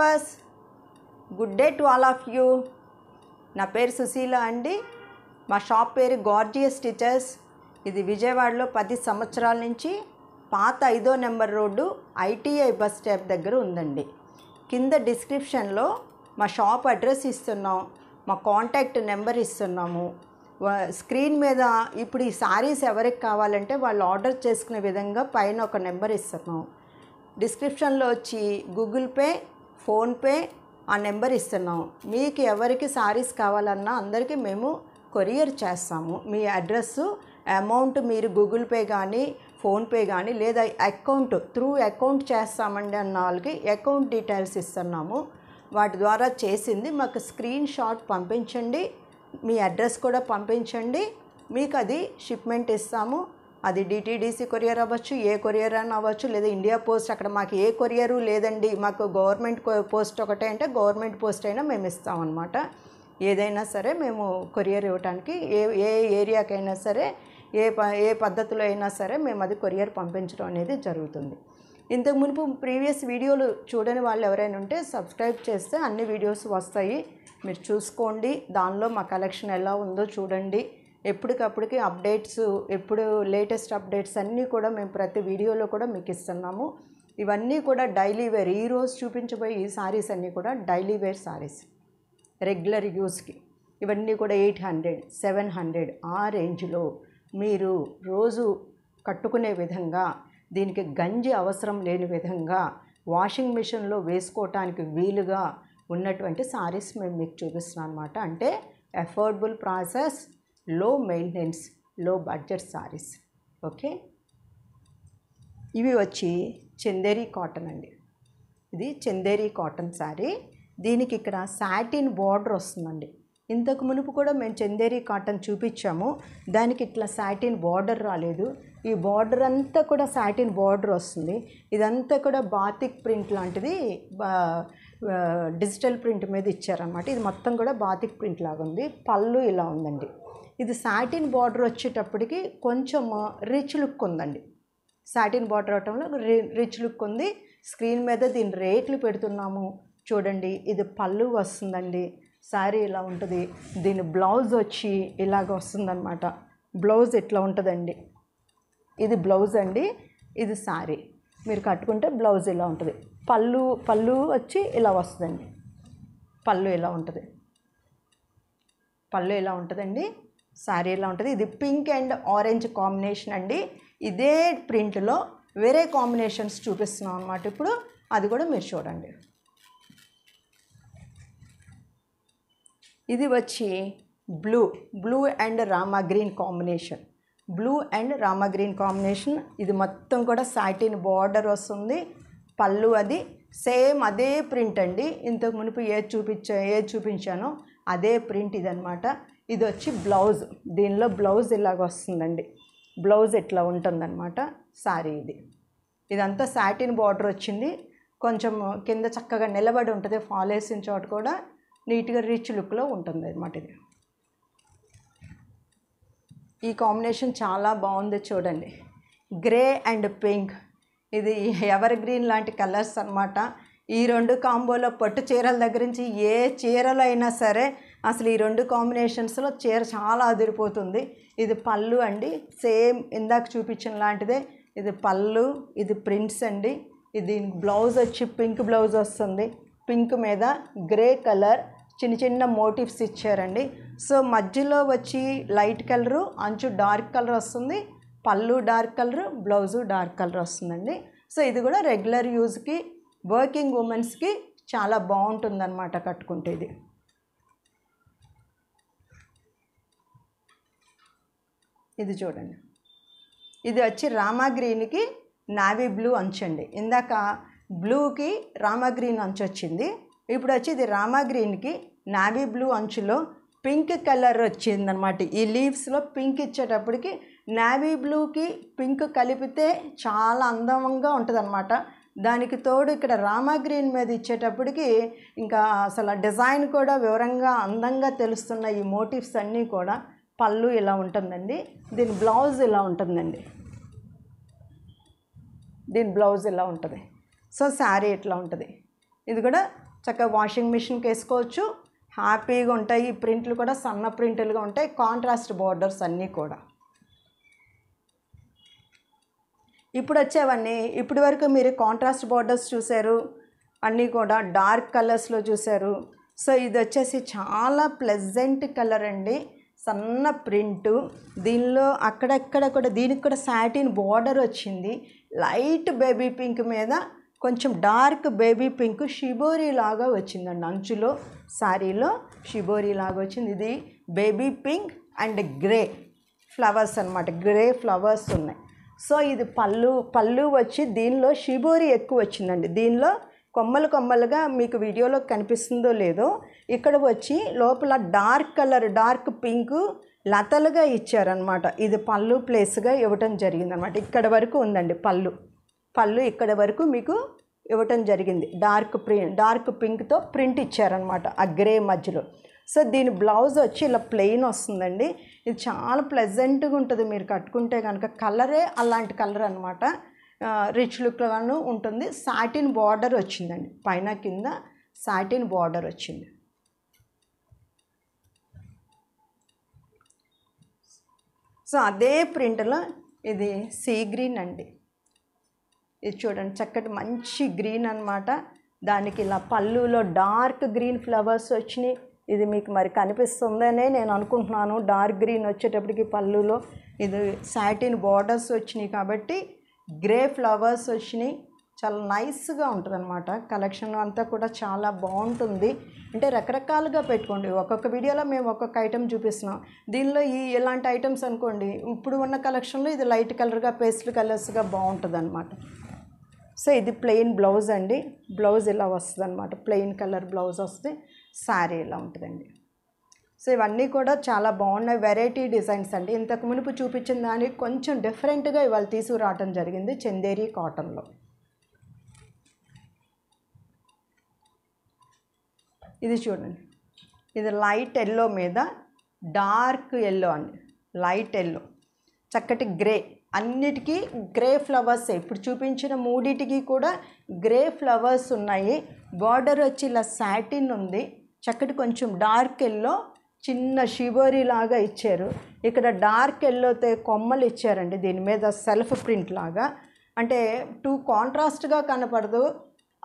viewers good day to all of you నా పేరు సుశీల అండి మా షాప్ పేరు గార్జియస్ టీచర్స్ ఇది విజయవాడలో పది సంవత్సరాల నుంచి పాత ఐదో number road ITI bus stop దగ్గర ఉందండి కింద డిస్క్రిప్షన్లో మా షాప్ అడ్రస్ ఇస్తున్నాం మా కాంటాక్ట్ నెంబర్ ఇస్తున్నాము స్క్రీన్ మీద ఇప్పుడు ఈ శారీస్ ఎవరికి కావాలంటే వాళ్ళు ఆర్డర్ చేసుకునే విధంగా పైన ఒక నెంబర్ ఇస్తున్నాం డిస్క్రిప్షన్లో వచ్చి గూగుల్ పే ఫోన్పే ఆ నెంబర్ ఇస్తున్నాము మీకు ఎవరికి సారీస్ కావాలన్నా అందరికీ మేము కొరియర్ చేస్తాము మీ అడ్రస్సు అమౌంట్ మీరు గూగుల్ పే కానీ ఫోన్పే కానీ లేదా అకౌంట్ త్రూ అకౌంట్ చేస్తామండి అన్న వాళ్ళకి అకౌంట్ డీటెయిల్స్ ఇస్తున్నాము వాటి ద్వారా చేసింది మాకు స్క్రీన్ షాట్ పంపించండి మీ అడ్రస్ కూడా పంపించండి మీకు అది షిప్మెంట్ ఇస్తాము అది డిటీడీసీ కొరియర్ అవ్వచ్చు ఏ కొరియర్ అని అవ్వచ్చు లేదా ఇండియా పోస్ట్ అక్కడ మాకు ఏ కొరియరు లేదండి మాకు గవర్నమెంట్ పోస్ట్ ఒకటే అంటే గవర్నమెంట్ పోస్ట్ అయినా మేము ఇస్తామన్నమాట ఏదైనా సరే మేము కొరియర్ ఇవ్వడానికి ఏ ఏ ఏరియాకైనా సరే ఏ ప ఏ పద్ధతిలో అయినా సరే మేము అది కొరియర్ పంపించడం అనేది జరుగుతుంది ఇంతకు మునుపు ప్రీవియస్ వీడియోలు చూడని వాళ్ళు ఎవరైనా ఉంటే సబ్స్క్రైబ్ చేస్తే అన్ని వీడియోస్ వస్తాయి మీరు చూసుకోండి దానిలో మా కలెక్షన్ ఎలా ఉందో చూడండి ఎప్పటికప్పటికి అప్డేట్స్ ఎప్పుడు లేటెస్ట్ అప్డేట్స్ అన్నీ కూడా మేము ప్రతి వీడియోలో కూడా మీకు ఇస్తున్నాము ఇవన్నీ కూడా డైలీ వేర్ ఈరోజు చూపించబోయే ఈ సారీస్ అన్నీ కూడా డైలీ వేర్ సారీస్ రెగ్యులర్ యూస్కి ఇవన్నీ కూడా ఎయిట్ హండ్రెడ్ సెవెన్ హండ్రెడ్ ఆ రేంజ్లో మీరు రోజు కట్టుకునే విధంగా దీనికి గంజి అవసరం లేని విధంగా వాషింగ్ మిషన్లో వేసుకోవటానికి వీలుగా ఉన్నటువంటి సారీస్ మేము మీకు చూపిస్తున్నాం అనమాట అంటే అఫోర్డబుల్ ప్రాసెస్ లో మెయింటెనెన్స్ లో బడ్జెట్ సారీస్ ఓకే ఇవి వచ్చి చందేరి కాటన్ అండి ఇది చందేరి కాటన్ శారీ దీనికి ఇక్కడ సాటిన్ బార్డర్ వస్తుందండి ఇంతకు మునుపు కూడా మేము చందేరి కాటన్ చూపించాము దానికి ఇట్లా సాటిన్ బార్డర్ రాలేదు ఈ బార్డర్ అంతా కూడా సాటిన్ బార్డర్ వస్తుంది ఇదంతా కూడా బాతిక్ ప్రింట్ లాంటిది డిజిటల్ ప్రింట్ మీద ఇచ్చారనమాట ఇది మొత్తం కూడా బాతిక్ ప్రింట్ లాగా ఉంది పళ్ళు ఇలా ఉందండి ఇది సాటిన్ బార్డర్ వచ్చేటప్పటికి కొంచెం రిచ్ లుక్ ఉందండి సాటిన్ బార్డర్ అవటంలో రిచ్ లుక్ ఉంది స్క్రీన్ మీద దీని రేట్లు పెడుతున్నాము చూడండి ఇది పళ్ళు వస్తుందండి శారీ ఇలా ఉంటుంది దీని బ్లౌజ్ వచ్చి ఇలాగ వస్తుందన్నమాట బ్లౌజ్ ఇట్లా ఉంటుందండి ఇది బ్లౌజ్ అండి ఇది శారీ మీరు కట్టుకుంటే బ్లౌజ్ ఇలా ఉంటుంది పళ్ళు పళ్ళు వచ్చి ఇలా వస్తుందండి పళ్ళు ఇలా ఉంటుంది పళ్ళు ఇలా ఉంటుందండి శారీ ఎలా ఉంటుంది ఇది పింక్ అండ్ ఆరెంజ్ కాంబినేషన్ అండి ఇదే ప్రింట్లో వేరే కాంబినేషన్స్ చూపిస్తున్నాం అనమాట ఇప్పుడు అది కూడా మీరు చూడండి ఇది వచ్చి blue blue and Rama green combination blue and Rama green combination ఇది మొత్తం కూడా సాటిన్ బార్డర్ వస్తుంది పళ్ళు అది సేమ్ అదే ప్రింట్ అండి ఇంతకు మునుపు ఏది చూపించా ఏది చూపించానో అదే ప్రింట్ ఇదనమాట ఇది వచ్చి బ్లౌజ్ దీనిలో బ్లౌజ్ ఇలాగ వస్తుందండి బ్లౌజ్ ఇట్లా ఉంటుందన్నమాట శారీ ఇది ఇదంతా సాటిన్ బార్డర్ వచ్చింది కొంచెం కింద చక్కగా నిలబడి ఉంటుంది ఫాలో వేసిన చోట కూడా నీట్గా రిచ్ లుక్లో ఉంటుంది అనమాట ఇది ఈ కాంబినేషన్ చాలా బాగుంది చూడండి గ్రే అండ్ పింక్ ఇది ఎవర్ గ్రీన్ లాంటి కలర్స్ అనమాట ఈ రెండు కాంబోలో పట్టు చీరల దగ్గర నుంచి ఏ చీరలు అయినా సరే అసలు ఈ రెండు కాంబినేషన్స్లో చీర చాలా అదిరిపోతుంది ఇది పళ్ళు అండి సేమ్ ఇందాక చూపించిన లాంటిదే ఇది పళ్ళు ఇది ప్రింట్స్ అండి ఇది బ్లౌజ్ వచ్చి పింక్ బ్లౌజ్ వస్తుంది పింక్ మీద గ్రే కలర్ చిన్న చిన్న మోటివ్స్ ఇచ్చారండి సో మధ్యలో వచ్చి లైట్ కలరు అంచు డార్క్ కలర్ వస్తుంది పళ్ళు dark colour blouse dark colour వస్తుందండి సో ఇది కూడా రెగ్యులర్ యూజ్కి వర్కింగ్ ఉమెన్స్కి చాలా బాగుంటుందన్నమాట కట్టుకుంటే ఇది ఇది చూడండి ఇది వచ్చి రామా గ్రీన్కి నావీ బ్లూ అంచండి ఇందాక బ్లూకి రామా గ్రీన్ అంచు వచ్చింది ఇప్పుడు వచ్చి ఇది రామా గ్రీన్కి నావీ బ్లూ అంచులో పింక్ కలర్ వచ్చిందనమాట ఈ లీవ్స్లో పింక్ ఇచ్చేటప్పటికి నావీ బ్లూకి పింక్ కలిపితే చాలా అందంగా ఉంటుందన్నమాట దానికి తోడు ఇక్కడ రామా గ్రీన్ మీద ఇచ్చేటప్పటికి ఇంకా అసలు డిజైన్ కూడా వివరంగా అందంగా తెలుస్తున్న ఈ మోటివ్స్ అన్నీ కూడా పళ్ళు ఇలా ఉంటుందండి దీని బ్లౌజ్ ఇలా ఉంటుందండి దీని బ్లౌజ్ ఇలా ఉంటుంది సో శారీ ఇట్లా ఉంటుంది ఇది కూడా చక్కగా వాషింగ్ మిషన్కి వేసుకోవచ్చు హ్యాపీగా ఉంటాయి ఈ ప్రింట్లు కూడా సన్న ప్రింట్లుగా ఉంటాయి కాంట్రాస్ట్ బార్డర్స్ అన్నీ కూడా ఇప్పుడు వచ్చేవన్నీ ఇప్పటి వరకు మీరు కాంట్రాస్ట్ బార్డర్స్ చూశారు అన్నీ కూడా డార్క్ కలర్స్లో చూశారు సో ఇది వచ్చేసి చాలా ప్లెజెంట్ కలర్ అండి సన్న ప్రింటు దీనిలో అక్కడక్కడ కూడా దీనికి కూడా సాటిన్ బార్డర్ వచ్చింది లైట్ బేబీ పింక్ మీద కొంచెం డార్క్ బేబీ పింక్ షిబోరీ లాగా వచ్చిందండి అంచులో శారీలో షిబోరీ లాగా వచ్చింది ఇది baby pink and grey flowers అనమాట గ్రే ఫ్లవర్స్ ఉన్నాయి సో ఇది పళ్ళు పళ్ళు వచ్చి దీనిలో షిబోరీ ఎక్కువ వచ్చిందండి దీనిలో కొమ్మలు కొమ్మలుగా మీకు వీడియోలో కనిపిస్తుందో లేదో ఇక్కడ వచ్చి లోపల డార్క్ కలర్ డార్క్ పింక్ లతలుగా ఇచ్చారనమాట ఇది పళ్ళు ప్లేస్గా ఇవ్వటం జరిగిందనమాట ఇక్కడ వరకు ఉందండి పళ్ళు పళ్ళు ఇక్కడ వరకు మీకు ఇవ్వటం జరిగింది డార్క్ ప్రింట్ డార్క్ పింక్తో ప్రింట్ ఇచ్చారనమాట ఆ గ్రే మధ్యలో సో దీని బ్లౌజ్ వచ్చి ఇలా ప్లెయిన్ వస్తుందండి ఇది చాలా ప్లెజెంట్గా ఉంటుంది మీరు కట్టుకుంటే కనుక కలరే అలాంటి కలర్ అనమాట రిచ్ లుక్లోనూ ఉంటుంది సాటిన్ బార్డర్ వచ్చిందండి పైన కింద సాటిన్ బార్డర్ వచ్చింది సో అదే ప్రింట్లో ఇది సీ గ్రీన్ అండి ఇది చూడండి చక్కటి మంచి గ్రీన్ అనమాట దానికి ఇలా పళ్ళులో డార్క్ గ్రీన్ ఫ్లవర్స్ వచ్చినాయి ఇది మీకు మరి కనిపిస్తుందనే నేను అనుకుంటున్నాను డార్క్ గ్రీన్ వచ్చేటప్పటికి పళ్ళులో ఇది సాటిన్ బార్డర్స్ వచ్చినాయి కాబట్టి గ్రే ఫ్లవర్స్ వచ్చినాయి చాలా నైస్గా ఉంటుంది అనమాట కలెక్షన్ అంతా కూడా చాలా బాగుంటుంది అంటే రకరకాలుగా పెట్టుకోండి ఒక్కొక్క వీడియోలో మేము ఒక్కొక్క ఐటెం చూపిస్తున్నాం దీనిలో ఈ ఇలాంటి ఐటమ్స్ అనుకోండి ఇప్పుడు ఉన్న కలెక్షన్లో ఇది లైట్ కలర్గా పేస్ట్ కలర్స్గా బాగుంటుంది అనమాట సో ఇది ప్లెయిన్ బ్లౌజ్ అండి బ్లౌజ్ ఇలా వస్తుంది అనమాట ప్లెయిన్ కలర్ బ్లౌజ్ వస్తే శారీ ఇలా ఉంటుందండి సో ఇవన్నీ కూడా చాలా బాగున్నాయి వెరైటీ డిజైన్స్ అండి ఇంతకు మునుపు చూపించిన దానికి కొంచెం డిఫరెంట్గా ఇవాళ తీసుకురావటం జరిగింది చందేరి కాటన్లో ఇది చూడండి ఇది లైట్ ఎల్లో మీద డార్క్ ఎల్లో అండి లైట్ ఎల్లో చక్కటి గ్రే అన్నిటికీ గ్రే ఫ్లవర్స్ ఇప్పుడు చూపించిన మూడిటికి కూడా గ్రే ఫ్లవర్స్ ఉన్నాయి బార్డర్ వచ్చి ఇలా సాటిన్ ఉంది చక్కటి కొంచెం డార్క్ ఎల్లో చిన్న షిబోరీ లాగా ఇచ్చారు ఇక్కడ డార్క్ ఎల్లోతే కొమ్మలు ఇచ్చారండి దీని మీద సెల్ఫ్ ప్రింట్ లాగా అంటే టూ కాంట్రాస్ట్గా కనపడదు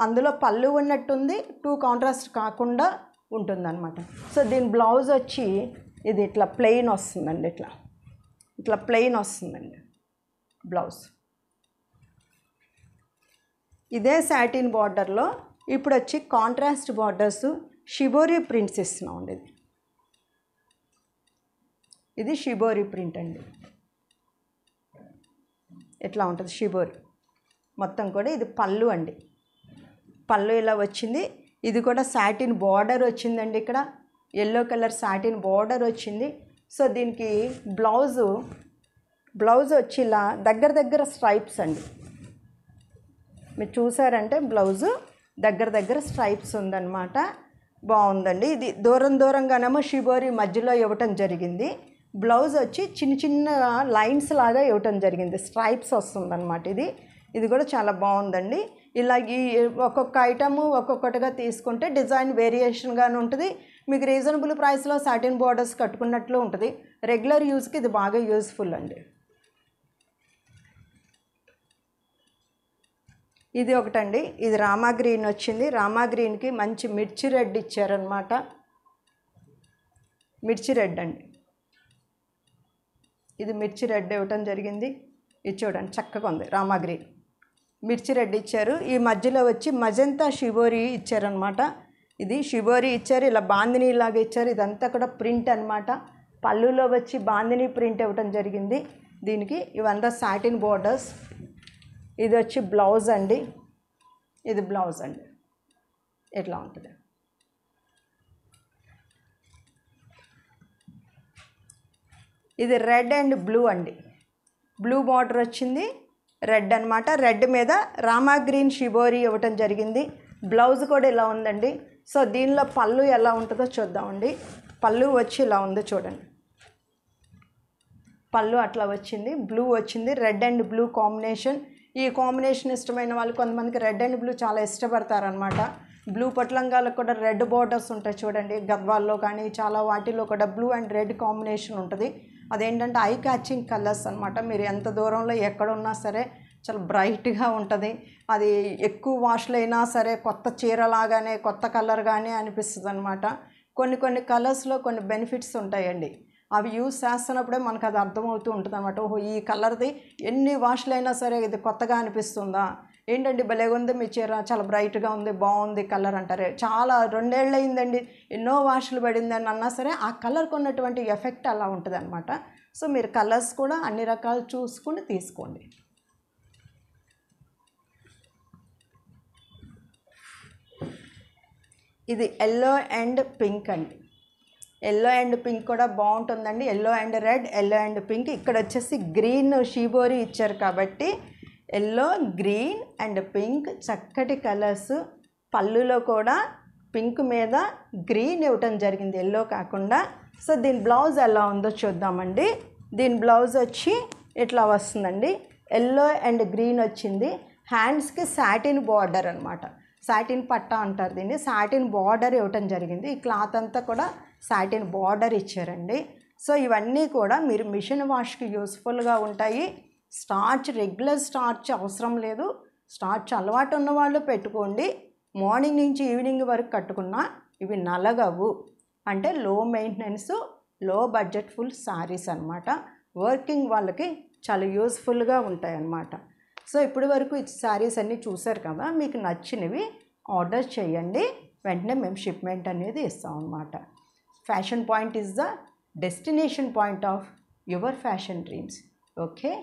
అందులో పళ్ళు ఉన్నట్టుంది టూ కాంట్రాస్ట్ కాకుండా ఉంటుందన్నమాట సో దీని బ్లౌజ్ వచ్చి ఇది ఇట్లా ప్లెయిన్ వస్తుందండి ఇట్లా ఇట్లా ప్లెయిన్ వస్తుందండి బ్లౌజ్ ఇదే శాటిన్ బార్డర్లో ఇప్పుడు వచ్చి కాంట్రాస్ట్ బార్డర్స్ షిబోరి ప్రింట్స్ ఇస్తున్నాం అండి ఇది ఇది షిబోరి ప్రింట్ అండి ఎట్లా ఉంటుంది షిబోరి మొత్తం కూడా ఇది పళ్ళు అండి పళ్ళు ఇలా వచ్చింది ఇది కూడా సాటిన్ బార్డర్ వచ్చిందండి ఇక్కడ ఎల్లో కలర్ సాటిన్ బార్డర్ వచ్చింది సో దీనికి బ్లౌజు బ్లౌజ్ వచ్చి ఇలా దగ్గర దగ్గర స్ట్రైప్స్ అండి మీరు చూసారంటే బ్లౌజు దగ్గర దగ్గర స్ట్రైప్స్ ఉందన్నమాట బాగుందండి ఇది దూరం దూరంగానేమో షిబోరి మధ్యలో ఇవ్వటం జరిగింది బ్లౌజ్ వచ్చి చిన్న చిన్న లైన్స్ లాగా ఇవ్వటం జరిగింది స్ట్రైప్స్ వస్తుందన్నమాట ఇది ఇది కూడా చాలా బాగుందండి ఇలా ఈ ఒక్కొక్క ఐటమ్ ఒక్కొక్కటిగా తీసుకుంటే డిజైన్ వేరియేషన్గానే ఉంటుంది మీకు రీజనబుల్ ప్రైస్లో సాటిన్ బోర్డర్స్ కట్టుకున్నట్లు ఉంటుంది రెగ్యులర్ యూజ్కి ఇది బాగా యూజ్ఫుల్ అండి ఇది ఒకటండి ఇది రామా గ్రీన్ వచ్చింది రామా గ్రీన్కి మంచి మిర్చి రెడ్ ఇచ్చారనమాట మిర్చి రెడ్ అండి ఇది మిర్చి రెడ్ ఇవ్వటం జరిగింది ఇది చూడండి చక్కగా ఉంది రామా మిర్చి రెడ్ ఇచ్చారు ఈ మధ్యలో వచ్చి మజంతా శివోరి ఇచ్చారనమాట ఇది శివోరి ఇచ్చారు ఇలా బాందిని లాగా ఇచ్చారు ఇదంతా కూడా ప్రింట్ అనమాట పళ్ళులో వచ్చి బాందిని ప్రింట్ ఇవ్వటం జరిగింది దీనికి ఇవంతా సాటిన్ బోర్డర్స్ ఇది వచ్చి బ్లౌజ్ అండి ఇది బ్లౌజ్ అండి ఇట్లా ఉంటుంది ఇది రెడ్ అండ్ బ్లూ అండి బ్లూ బార్డర్ వచ్చింది రెడ్ అనమాట రెడ్ మీద రామా గ్రీన్ షిబోరి ఇవ్వటం జరిగింది బ్లౌజ్ కూడా ఇలా ఉందండి సో దీనిలో పళ్ళు ఎలా ఉంటుందో చూద్దామండి పళ్ళు వచ్చి ఇలా ఉందో చూడండి పళ్ళు అట్లా వచ్చింది బ్లూ వచ్చింది రెడ్ అండ్ బ్లూ కాంబినేషన్ ఈ కాంబినేషన్ ఇష్టమైన వాళ్ళు కొంతమందికి రెడ్ అండ్ బ్లూ చాలా ఇష్టపడతారనమాట బ్లూ పట్లంగాలకు కూడా రెడ్ బార్డర్స్ ఉంటాయి చూడండి గద్వాల్లో కానీ చాలా వాటిలో కూడా బ్లూ అండ్ రెడ్ కాంబినేషన్ ఉంటుంది అదేంటంటే ఐ క్యాచింగ్ కలర్స్ అనమాట మీరు ఎంత దూరంలో ఎక్కడున్నా సరే చాలా బ్రైట్గా ఉంటుంది అది ఎక్కువ వాష్లు అయినా సరే కొత్త చీరలాగానే కొత్త కలర్ కానీ అనిపిస్తుంది అనమాట కొన్ని కొన్ని కలర్స్లో కొన్ని బెనిఫిట్స్ ఉంటాయండి అవి యూజ్ చేస్తున్నప్పుడే మనకు అది అర్థమవుతూ ఉంటుంది అనమాట ఓహో ఈ కలర్ది ఎన్ని వాష్లు అయినా సరే ఇది కొత్తగా అనిపిస్తుందా ఏంటండి భలే ఉంది మీ చీర చాలా బ్రైట్గా ఉంది బాగుంది కలర్ అంటారు చాలా రెండేళ్ళు అయిందండి ఎన్నో వాషులు పడిందని అన్నా సరే ఆ కలర్కి ఉన్నటువంటి ఎఫెక్ట్ అలా ఉంటుంది అనమాట సో మీరు కలర్స్ కూడా అన్ని రకాలు చూసుకుని తీసుకోండి ఇది ఎల్లో అండ్ పింక్ అండి ఎల్లో అండ్ పింక్ కూడా బాగుంటుందండి yellow and red yellow and pink ఇక్కడ వచ్చేసి గ్రీన్ షీబోరీ ఇచ్చారు కాబట్టి ఎల్లో గ్రీన్ అండ్ పింక్ చక్కటి కలర్స్ పళ్ళులో కూడా పింక్ మీద గ్రీన్ ఇవ్వటం జరిగింది ఎల్లో కాకుండా సో దీని బ్లౌజ్ ఎలా ఉందో చూద్దామండి దీని బ్లౌజ్ వచ్చి ఇట్లా వస్తుందండి ఎల్లో అండ్ గ్రీన్ వచ్చింది హ్యాండ్స్కి సాటిన్ బార్డర్ అనమాట సాటిన్ పట్ట అంటారు దీన్ని సాటిన్ బార్డర్ ఇవ్వటం జరిగింది ఈ క్లాత్ అంతా కూడా సాటిన్ బార్డర్ ఇచ్చారండి సో ఇవన్నీ కూడా మీరు మిషన్ వాష్కి యూస్ఫుల్గా ఉంటాయి స్టార్చ్ రెగ్యులర్ స్టార్చ్ అవసరం లేదు స్టార్చ్ అలవాటు ఉన్నవాళ్ళు పెట్టుకోండి మార్నింగ్ నుంచి ఈవినింగ్ వరకు కట్టుకున్నా ఇవి నలగవు అంటే లో మెయింటెనెన్స్ లో బడ్జెట్ ఫుల్ శారీస్ అనమాట వర్కింగ్ వాళ్ళకి చాలా యూస్ఫుల్గా ఉంటాయి అన్నమాట సో ఇప్పటి వరకు శారీస్ అన్నీ చూసారు కదా మీకు నచ్చినవి ఆర్డర్ చేయండి వెంటనే మేము షిప్మెంట్ అనేది ఇస్తాం అన్నమాట fashion point is the destination point of your fashion dreams okay